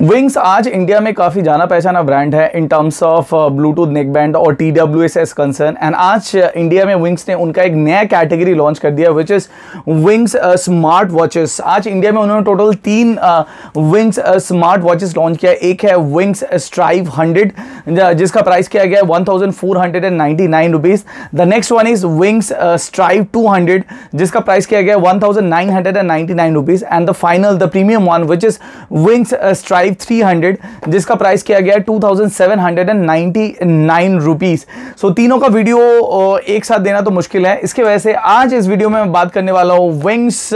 wings आज India में काफ़ी जाना पहचाना ब्रांड है in terms of Bluetooth neck band और T W S S concern and आज इंडिया uh, में विंग्स ने उनका एक नया कैटेगरी लॉन्च कर दिया which is Wings smart watches आज इंडिया में उन्होंने टोटल तीन विंग्स स्मार्ट वॉचेस लॉन्च किया एक है विंग्स स्ट्राइव हंड्रेड जिसका प्राइस किया गया है one thousand four hundred and ninety nine rupees the next one is Wings Strive two hundred जिसका प्राइस किया गया है one thousand nine hundred and ninety nine rupees and the final the premium one which is Wings Strive five three hundred जिसका price किया गया है two thousand seven hundred and ninety nine rupees so तीनों का video एक साथ देना तो मुश्किल है इसके वजह से आज इस वीडियो में मैं बात करने वाला हूँ Wings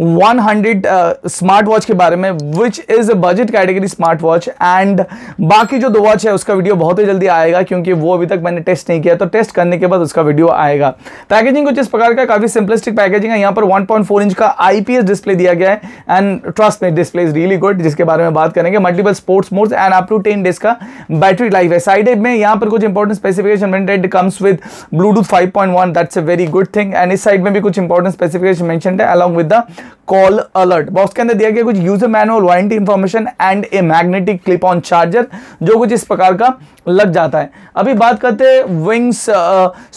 one hundred smart watch के बारे में which is budget category smart watch and बाकी जो दो वॉच है उसका वीडियो बहुत ही जल्दी आएगा क्योंकि वो अभी तक मैंने टेस्ट नहीं किया तो टेस्ट करने के बाद उसका वीडियो आएगा पैकेजिंग कुछ इस प्रकार का काफ़ी सिंपलिस्टिक पैकेजिंग है यहाँ पर 1.4 इंच का आईपीएस डिस्प्ले दिया गया है and trust me display is really good जिसके बारे में बात करेंगे करेंगे multiple sports modes and up to ten days का बैटरी लाइफ है साइड में यहाँ पर कुछ important specification mentioned comes with Bluetooth 5.1 point that's a very good thing and इस साइड में भी कुछ इंपॉर्टेंट स्पेसिफिकेशन मैं along with the call alert box के अंदर दिया गया कुछ user manual warranty information and a magnetic clip on charger जो कुछ इस प्रकार का लग जाता है अभी बात करते हैं विंग्स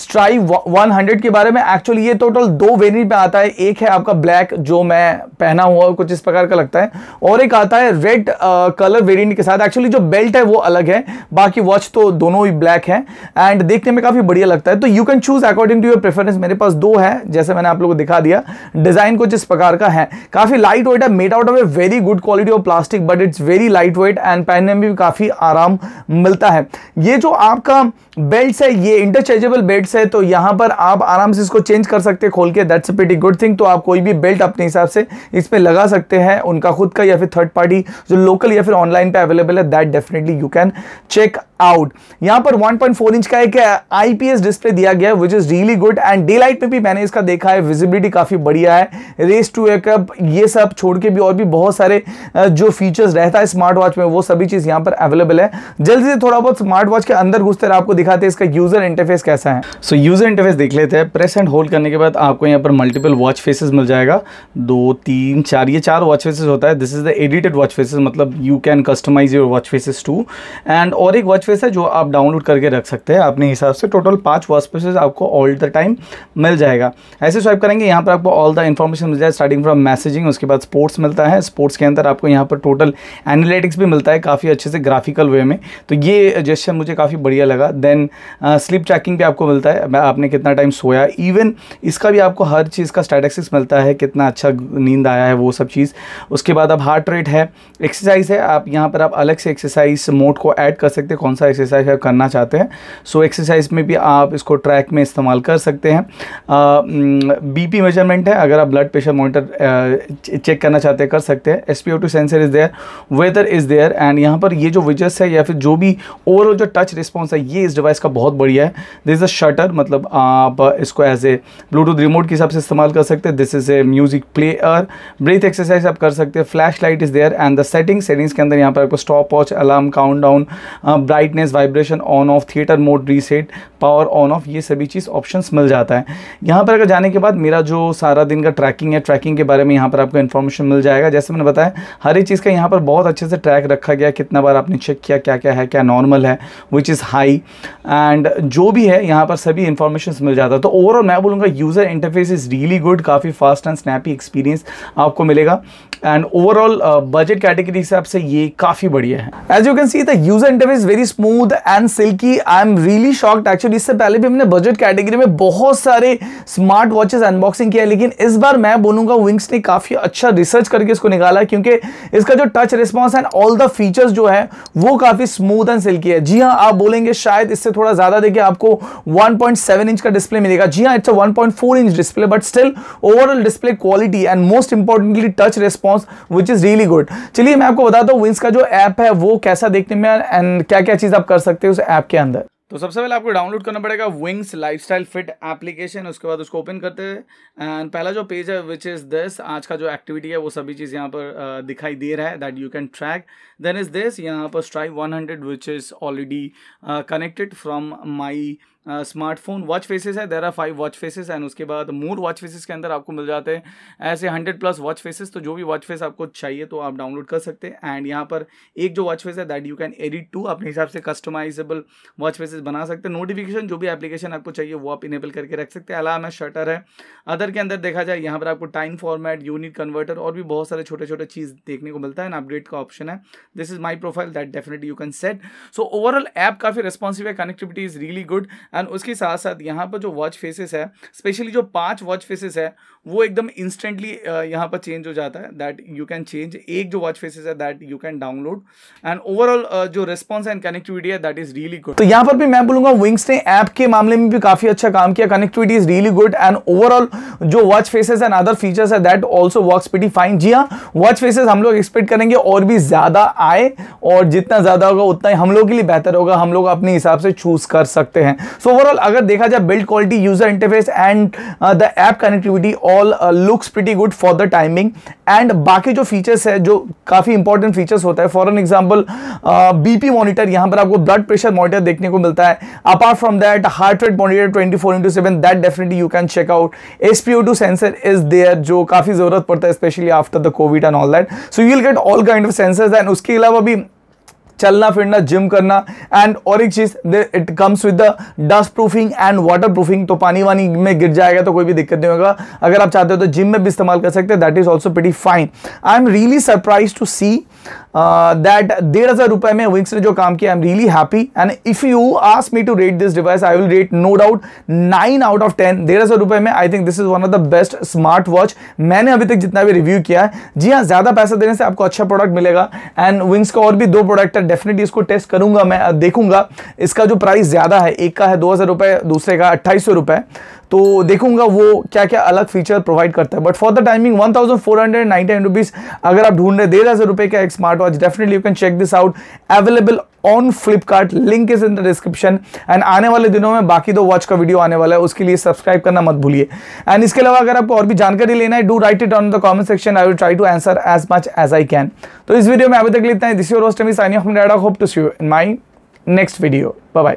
स्ट्राइव 100 के बारे में एक्चुअली ये टोटल दो वेरियंट में आता है एक है आपका ब्लैक जो मैं पहना हुआ कुछ इस प्रकार का लगता है और एक आता है red ah, uh, colour variant के साथ एक्चुअली जो बेल्ट है वो अलग है बाकी वॉच तो दोनों ही ब्लैक है एंड देखने में काफ़ी बढ़िया लगता है तो you can choose according to your preference मेरे पास दो है जैसे मैंने आप लोगों को दिखा दिया डिज़ाइन कुछ इस प्रकार का है काफ़ी लाइट वेट है made out of a very good quality of plastic but it's very light weight and पहनने में भी काफ़ी आराम मिलता है ये जो आपका बेल्ट है ये इंटरचेंजेबल बेल्ट है तो यहां पर आप आराम से इसको चेंज कर सकते हैं खोल के that's a very good thing तो आप कोई भी बेल्ट अपने हिसाब से इसमें लगा सकते हैं उनका खुद का या फिर थर्ड पार्टी जो लोकल या फिर ऑनलाइन पे अवेलेबल है that definitely you can check out यहां पर 1.4 इंच का एक आईपीएस uh, डिस्प्ले दिया गया which is really good and day light में भी मैंने इसका देखा है विजिबिलिटी काफी बढ़िया है रेस टू एकअप ये सब छोड़ के भी और भी बहुत सारे uh, जो फीचर्स रहता है स्मार्ट वॉच में वो सभी चीज यहाँ पर अवेलेबल है जल्दी से थोड़ा बहुत स्मार्ट वॉच के अंदर घुसते आपको दिखाते हैं इसका यूजर इंटरफेस कैसा है सो यूजर इंटरफेस देख लेते हैं प्रेस एंड होल्ड करने के बाद आपको यहाँ पर मल्टीपल वॉच फेसेस मिल जाएगा दो तीन चार ये चार वॉच फेसेस होता है this is the edited watch faces मतलब you can customize your watch faces too and और एक वॉच वर्कस्पेस है जो आप डाउनलोड करके रख सकते हैं अपने हिसाब से टोटल पाँच वर्कस्पेसेस आपको ऑल द टाइम मिल जाएगा ऐसे स्वाइप करेंगे यहाँ पर आपको ऑल द इन्फॉर्मेशन मिल जाए स्टार्टिंग फ्रॉम मैसेजिंग उसके बाद स्पोर्ट्स मिलता है स्पोर्ट्स के अंदर आपको यहाँ पर टोटल एनालिटिक्स भी मिलता है काफ़ी अच्छे से ग्राफिकल वे में तो ये जेस्चर मुझे काफ़ी बढ़िया लगा देन स्लिप ट्रैकिंग भी आपको मिलता है आपने कितना टाइम सोया इवन इसका भी आपको हर चीज़ का स्टैटिक्स मिलता है कितना अच्छा नींद आया है वो सब चीज़ उसके बाद अब हार्ट रेट है एक्सरसाइज है आप यहाँ पर आप अलग से एक्सरसाइज मोड को ऐड कर सकते हैं कौन सा एक्सरसाइज आप करना चाहते हैं सो एक्सरसाइज में भी आप इसको ट्रैक में इस्तेमाल कर सकते हैं बीपी मेजरमेंट है अगर आप ब्लड प्रेशर मोनिटर चेक करना चाहते हैं कर सकते हैं S P sensor is there weather is there and यहाँ पर ये जो विजस है या फिर जो भी ओवरऑल जो टच रिस्पॉन्स है ये इस डिवाइस का बहुत बढ़िया है दिस इज़ अ शटर मतलब आप इसको एज ए ब्लूटूथ रिमोट के हिसाब से इस्तेमाल कर सकते हैं this is a music player breath exercise आप कर सकते हैं flash light is there and the setting settings के अंदर यहाँ पर आपको stop watch alarm count down bright brightness vibration on off theatre mode reset power on off ये सभी चीज़ ऑप्शंस मिल जाता है यहाँ पर अगर जाने के बाद मेरा जो सारा दिन का ट्रैकिंग है ट्रैकिंग के बारे में यहाँ पर आपको इन्फॉर्मेशन मिल जाएगा जैसे मैंने बताया हर एक चीज़ का यहाँ पर बहुत अच्छे से ट्रैक रखा गया कितना बार आपने चेक किया क्या क्या है क्या नॉर्मल है विच इज़ हाई एंड जो भी है यहाँ पर सभी इन्फॉर्मेशन मिल जाता है तो ओवरऑल मैं बोलूँगा user interface is really good काफ़ी फास्ट एंड स्नैपी एक्सपीरियंस आपको मिलेगा एंड ओवरऑल बजट कैटेगरी के हिसाब से ये काफ़ी बढ़िया है as you can see the user interface very smooth and silky I am really shocked actually इससे पहले भी हमने बजट कैटेगरी में बहुत सारे स्मार्ट वॉचेस अनबॉक्सिंग किया लेकिन इस बार मैं बोलूंगा विंग्स ने काफ़ी अच्छा रिसर्च करके इसको निकाला क्योंकि इसका जो touch response and all the features जो है वो काफ़ी स्मूथ एंड सिल्की है जी हाँ आप बोलेंगे शायद इससे थोड़ा ज़्यादा देखिए आपको सेवन इंच का डिस्प्ले मिलेगा जी हाँ it's point four inch display but still overall display quality and most importantly touch response response which is really good चलिए मैं आपको बताता हूँ विंस का जो ऐप है वो कैसा देखने में एंड क्या क्या चीज़ आप कर सकते हैं उस ऐप के अंदर तो सबसे पहले आपको डाउनलोड करना पड़ेगा विंग्स लाइफस्टाइल फिट एप्लीकेशन उसके बाद उसको ओपन करते हैं एंड पहला जो पेज है विच इज़ दिस आज का जो एक्टिविटी है वो सभी चीज़ यहाँ पर दिखाई दे रहा है that you can track then is this यहाँ पर Strive 100 hundred which is already connected from my smartphone watch faces है there are five watch faces and उसके बाद मोर वॉच फेसेस के अंदर आपको मिल जाते हैं ऐसे हंड्रेड प्लस वॉच फेसेस तो जो भी वॉच फेस आपको चाहिए तो आप डाउनलोड कर सकते हैं एंड यहाँ पर एक जो वॉच फेस है that you can edit to अपने हिसाब से कस्टमाइजेबल वॉच फेसेस बना सकते हैं नोटिफिकेशन जो भी एप्लीकेशन आपको चाहिए वो आप इनेबल करके रख सकते हैं अलाम है शटर है अदर के अंदर देखा जाए यहाँ पर आपको टाइम फॉर्मेट यूनिट कन्वर्टर और भी बहुत सारे छोटे छोटे चीज़ देखने को मिलता है एंड अपडेट का ऑप्शन है this is my profile that definitely you can set so overall app काफ़ी रिस्पॉन्सिव है connectivity is really good and उसके साथ साथ यहाँ पर जो वॉच फेसेस है स्पेशली जो पांच वॉच फेसेस है वो एकदम इंस्टेंटली यहाँ पर चेंज हो जाता है दैट यू कैन चेंज एक जो वॉच फेसेस है that you can download and overall जो रिस्पॉन्स एंड कनेक्टिविटी है दैट इज रियली गुड तो यहाँ पर भी मैं बोलूंगा विंग्स ने ऐप के मामले में भी काफी अच्छा काम किया connectivity is really good and overall जो watch faces and other features है that also work pretty fine जी हाँ वॉच फेसेस हम लोग एक्सपेक्ट करेंगे और भी ज्यादा आए और जितना ज्यादा होगा उतना ही हम लोग के लिए बेहतर होगा हम लोग अपने हिसाब से चूज कर सकते हैं सो ओवरऑल अगर देखा जाए build quality user interface and the app connectivity all looks pretty good for the timing and बाकी जो फीचर्स है जो काफ़ी इंपॉर्टेंट फीचर्स होता है for an example BP monitor यहां पर आपको ब्लड प्रेशर मॉनिटर देखने को मिलता है apart from that heart rate monitor twenty four into seven that definitely you can check out S P O two sensor is there जो काफ़ी ज़रूरत पड़ता है especially after the COVID and all that so you will get all kind of sensors and उसके अलावा भी चलना फिरना जिम करना एंड और एक चीज़ it comes with the dust proofing and water proofing तो पानी वानी में गिर जाएगा तो कोई भी दिक्कत नहीं होगा अगर आप चाहते हो तो जिम में भी इस्तेमाल कर सकते हैं that is also very fine I am really surprise to see that uh, डेढ़ हज़ार रुपये में विंग्स ने जो काम किया I am really happy and if you ask me to rate this device I will rate no doubt nine out of ten डेढ़ हज़ार रुपये में I think this is one of the best smart watch मैंने अभी तक जितना भी review किया है जी हाँ ज़्यादा पैसा देने से आपको अच्छा प्रोडक्ट मिलेगा एंड विंग्स का और भी दो प्रोडक्ट है डेफिनेटली इसको टेस्ट करूंगा मैं देखूंगा इसका जो प्राइस ज़्यादा है एक का है दो हज़ार रुपए दूसरे का अट्ठाईस सौ रुपए तो देखूंगा वो क्या क्या अलग फीचर प्रोवाइड करता है but for the timing one thousand four hundred nine rupees अगर आप ढूंढ रहे डेढ़ हज़ार रुपए का एक smart watch definitely you can check this out available on Flipkart link is in the description and आने वाले दिनों में बाकी दो वॉच का वीडियो आने वाला है उसके लिए सब्सक्राइब करना मत भूलिए एंड इसके अलावा अगर आपको और भी जानकारी लेना है do write it on the comment section I will try to answer as much as I can तो इस वीडियो में अभी तक लेते हैं this your host me signing hope to see you in my next video bye